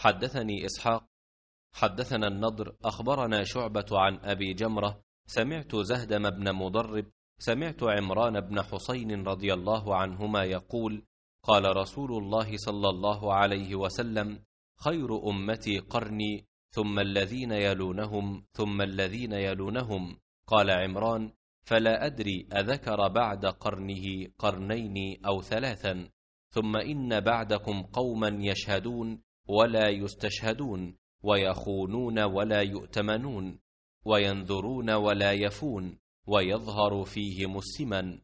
حدثني إسحاق حدثنا النضر أخبرنا شعبة عن أبي جمرة سمعت زهدم بن مضرب سمعت عمران بن حسين رضي الله عنهما يقول قال رسول الله صلى الله عليه وسلم خير أمتي قرني ثم الذين يلونهم ثم الذين يلونهم قال عمران فلا أدري أذكر بعد قرنه قرنين أو ثلاثا ثم إن بعدكم قوما يشهدون ولا يستشهدون ويخونون ولا يؤتمنون وينذرون ولا يفون ويظهر فيهم السمن